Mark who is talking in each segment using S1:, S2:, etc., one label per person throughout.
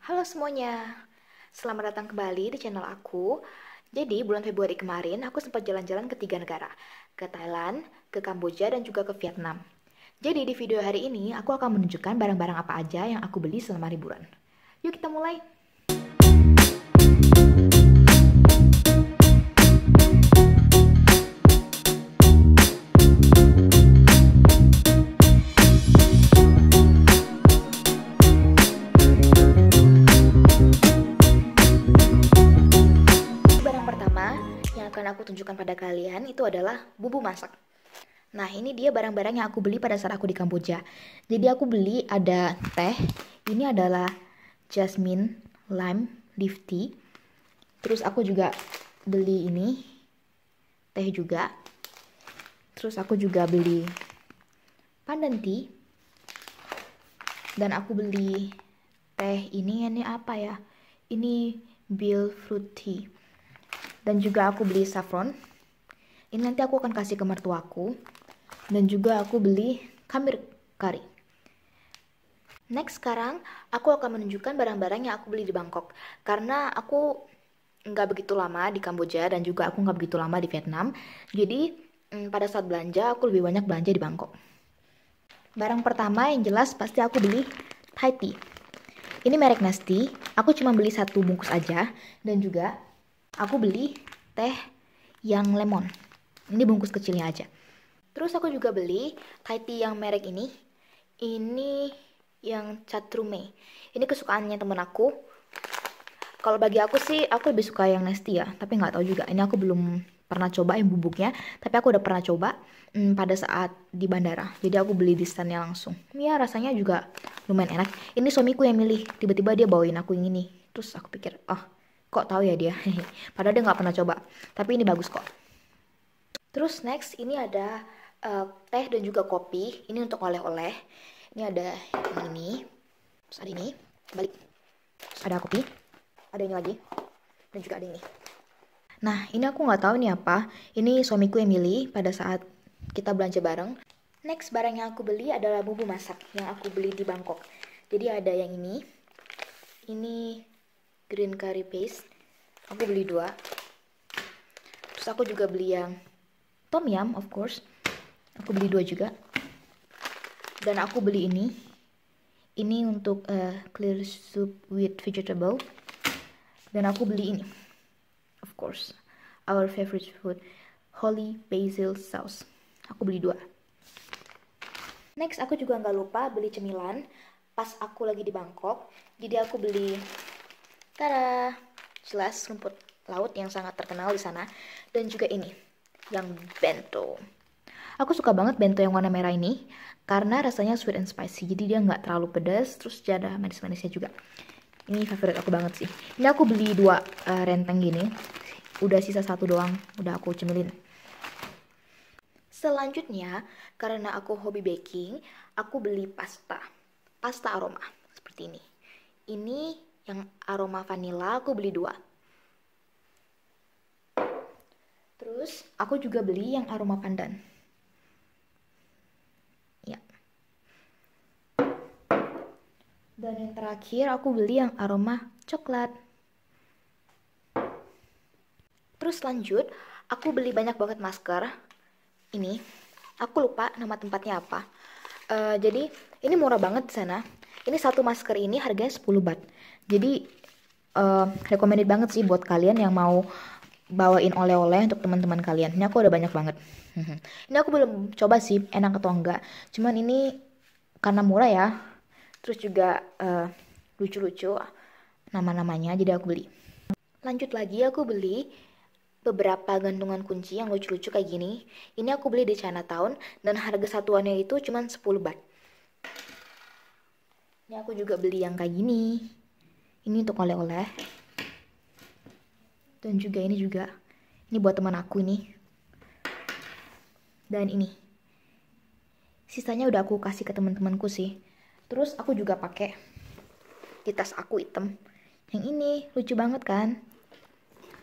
S1: Halo semuanya, selamat datang kembali di channel aku. Jadi bulan Februari kemarin aku sempat jalan-jalan ke tiga negara, ke Thailand, ke Kamboja, dan juga ke Vietnam. Jadi di video hari ini aku akan menunjukkan barang-barang apa aja yang aku beli selama liburan. Yuk kita mulai! akan aku tunjukkan pada kalian itu adalah bumbu masak. Nah, ini dia barang-barang yang aku beli pada saat aku di Kamboja. Jadi aku beli ada teh, ini adalah jasmine, lime, leaf tea. Terus aku juga beli ini teh juga. Terus aku juga beli pandan tea. Dan aku beli teh ini ini apa ya? Ini bill fruit tea dan juga aku beli saffron. Ini nanti aku akan kasih ke mertuaku dan juga aku beli kamir kari. Next sekarang aku akan menunjukkan barang-barang yang aku beli di Bangkok karena aku nggak begitu lama di Kamboja dan juga aku nggak begitu lama di Vietnam. Jadi mm, pada saat belanja aku lebih banyak belanja di Bangkok. Barang pertama yang jelas pasti aku beli Thai tea. Ini merek Nasty, aku cuma beli satu bungkus aja dan juga aku beli teh yang lemon. Ini bungkus kecilnya aja. Terus aku juga beli Thai tea yang merek ini. Ini yang catrume. Ini kesukaannya temen aku. Kalau bagi aku sih, aku lebih suka yang nesti ya. Tapi nggak tahu juga. Ini aku belum pernah coba yang bubuknya. Tapi aku udah pernah coba hmm, pada saat di bandara. Jadi aku beli di standnya langsung. Ya rasanya juga lumayan enak. Ini suamiku yang milih. Tiba-tiba dia bawain aku yang ini. Terus aku pikir, oh Kok tahu ya dia? Padahal dia nggak pernah coba. Tapi ini bagus kok. Terus next ini ada uh, teh dan juga kopi. Ini untuk oleh-oleh. Ini ada yang ini. Terus ada ini. Balik. Terus ada kopi. Ada ini lagi. Dan juga ada ini. Nah, ini aku nggak tahu nih apa. Ini suamiku yang milih pada saat kita belanja bareng. Next barang yang aku beli adalah bumbu masak yang aku beli di Bangkok. Jadi ada yang ini. Ini green curry paste aku beli dua terus aku juga beli yang tom yum of course aku beli dua juga dan aku beli ini ini untuk uh, clear soup with vegetable dan aku beli ini of course our favorite food holy basil sauce aku beli dua next aku juga nggak lupa beli cemilan pas aku lagi di Bangkok jadi aku beli Tada! Jelas rumput laut yang sangat terkenal di sana. Dan juga ini, yang bento. Aku suka banget bento yang warna merah ini karena rasanya sweet and spicy. Jadi dia nggak terlalu pedas, terus dia manis-manisnya juga. Ini favorit aku banget sih. Ini aku beli dua uh, renteng gini. Udah sisa satu doang, udah aku cemilin. Selanjutnya, karena aku hobi baking, aku beli pasta. Pasta aroma, seperti ini. Ini yang aroma vanilla aku beli dua. Terus aku juga beli yang aroma pandan. Ya. Dan yang terakhir aku beli yang aroma coklat. Terus lanjut, aku beli banyak banget masker. Ini aku lupa nama tempatnya apa. Uh, jadi ini murah banget di sana. Ini satu masker ini harganya 10 bat jadi uh, recommended banget sih buat kalian yang mau bawain oleh-oleh untuk teman-teman kalian ini aku udah banyak banget mhm. ini aku belum coba sih enak atau enggak cuman ini karena murah ya terus juga lucu eh, lucu-lucu nama-namanya jadi aku beli lanjut lagi aku beli beberapa gantungan kunci yang lucu-lucu kayak gini. Ini aku beli di China Town dan harga satuannya itu cuma 10 bat. Ini aku juga beli yang kayak gini ini untuk oleh-oleh dan juga ini juga ini buat teman aku ini dan ini sisanya udah aku kasih ke teman-temanku sih terus aku juga pakai di tas aku item yang ini lucu banget kan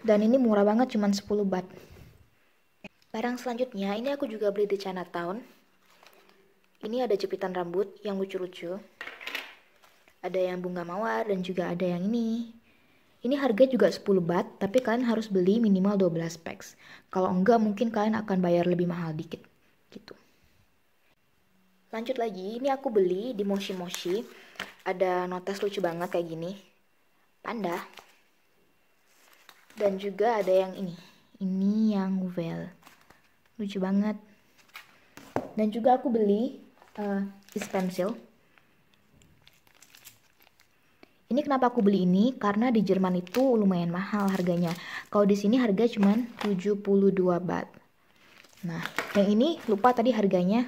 S1: dan ini murah banget cuman 10 bat barang selanjutnya ini aku juga beli di Chinatown ini ada jepitan rambut yang lucu-lucu ada yang bunga mawar dan juga ada yang ini. Ini harga juga 10 bat, tapi kalian harus beli minimal 12 packs. Kalau enggak mungkin kalian akan bayar lebih mahal dikit gitu. Lanjut lagi, ini aku beli di Moshi Moshi. Ada notes lucu banget kayak gini. Panda. Dan juga ada yang ini. Ini yang well. Lucu banget. Dan juga aku beli uh, is pencil Ini kenapa aku beli ini? Karena di Jerman itu lumayan mahal harganya. Kalau di sini harga cuma 72 bat. Nah, yang ini lupa tadi harganya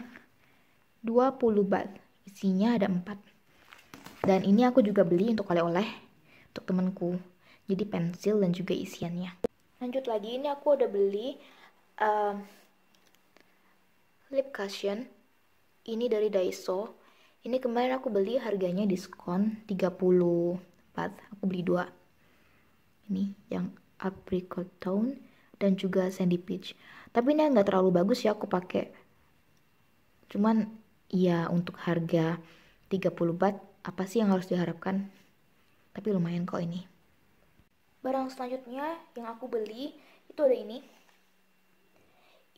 S1: 20 bat. Isinya ada 4. Dan ini aku juga beli untuk oleh-oleh untuk temanku. Jadi pensil dan juga isiannya. Lanjut lagi, ini aku udah beli uh, lip cushion. Ini dari Daiso ini kemarin aku beli harganya diskon 34. Aku beli dua. Ini yang apricot tone dan juga sandy peach. Tapi ini nggak terlalu bagus ya aku pakai. Cuman ya untuk harga 30 bat apa sih yang harus diharapkan? Tapi lumayan kok ini. Barang selanjutnya yang aku beli itu ada ini.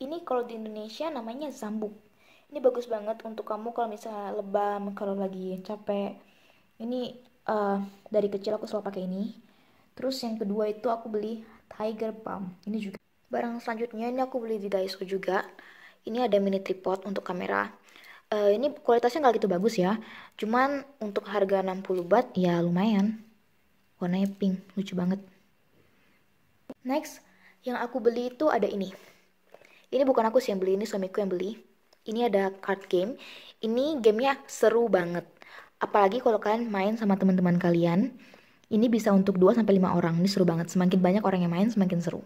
S1: Ini kalau di Indonesia namanya zambuk ini bagus banget untuk kamu kalau misalnya lebam kalau lagi capek ini uh, dari kecil aku selalu pakai ini terus yang kedua itu aku beli tiger balm ini juga barang selanjutnya ini aku beli di Daiso juga ini ada mini tripod untuk kamera uh, ini kualitasnya nggak gitu bagus ya cuman untuk harga 60 bat ya lumayan warnanya pink lucu banget next yang aku beli itu ada ini ini bukan aku sih yang beli ini suamiku yang beli ini ada card game. Ini gamenya seru banget. Apalagi kalau kalian main sama teman-teman kalian. Ini bisa untuk 2 sampai lima orang. Ini seru banget. Semakin banyak orang yang main semakin seru.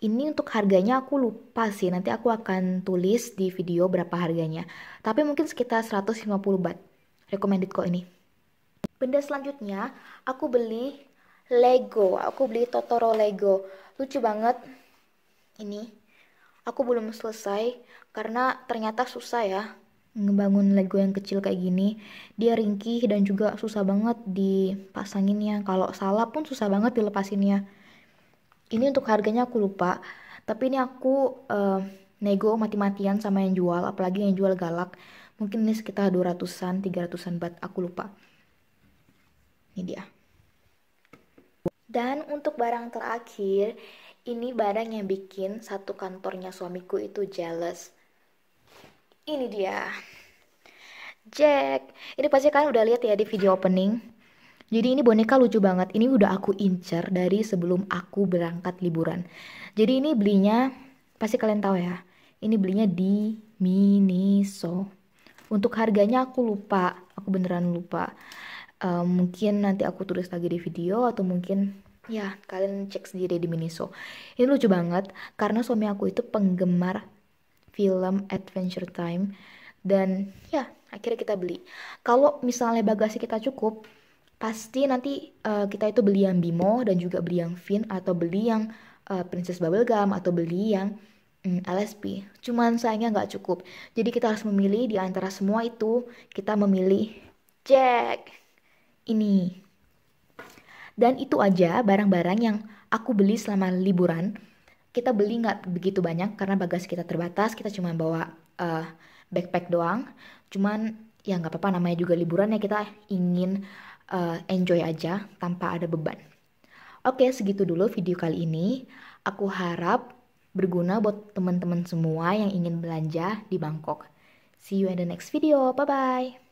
S1: Ini untuk harganya aku lupa sih. Nanti aku akan tulis di video berapa harganya. Tapi mungkin sekitar 150 bat. Recommended kok ini. Benda selanjutnya, aku beli Lego. Aku beli Totoro Lego. Lucu banget. Ini Aku belum selesai karena ternyata susah ya ngebangun Lego yang kecil kayak gini. Dia ringkih dan juga susah banget dipasanginnya. Kalau salah pun susah banget dilepasinnya. Ini untuk harganya aku lupa, tapi ini aku uh, nego mati-matian sama yang jual, apalagi yang jual galak. Mungkin ini sekitar 200-an, 300-an bat, aku lupa. Ini dia. Dan untuk barang terakhir, ini barang yang bikin satu kantornya suamiku itu jealous. Ini dia. Jack, ini pasti kalian udah lihat ya di video opening. Jadi ini boneka lucu banget. Ini udah aku incer dari sebelum aku berangkat liburan. Jadi ini belinya pasti kalian tahu ya. Ini belinya di Miniso. Untuk harganya aku lupa. Aku beneran lupa. Uh, mungkin nanti aku tulis lagi di video atau mungkin Ya, kalian cek sendiri di Miniso. Ini lucu banget karena suami aku itu penggemar film Adventure Time dan ya, akhirnya kita beli. Kalau misalnya bagasi kita cukup, pasti nanti uh, kita itu beli yang Bimo dan juga beli yang Fin atau beli yang uh, Princess Bubblegum atau beli yang mm, LSP. Cuman sayangnya nggak cukup. Jadi kita harus memilih di antara semua itu, kita memilih Jack. Ini dan itu aja barang-barang yang aku beli selama liburan. Kita beli nggak begitu banyak karena bagasi kita terbatas. Kita cuma bawa uh, backpack doang. Cuman ya nggak apa-apa namanya juga liburan ya kita ingin uh, enjoy aja tanpa ada beban. Oke segitu dulu video kali ini. Aku harap berguna buat teman-teman semua yang ingin belanja di Bangkok. See you in the next video. Bye-bye.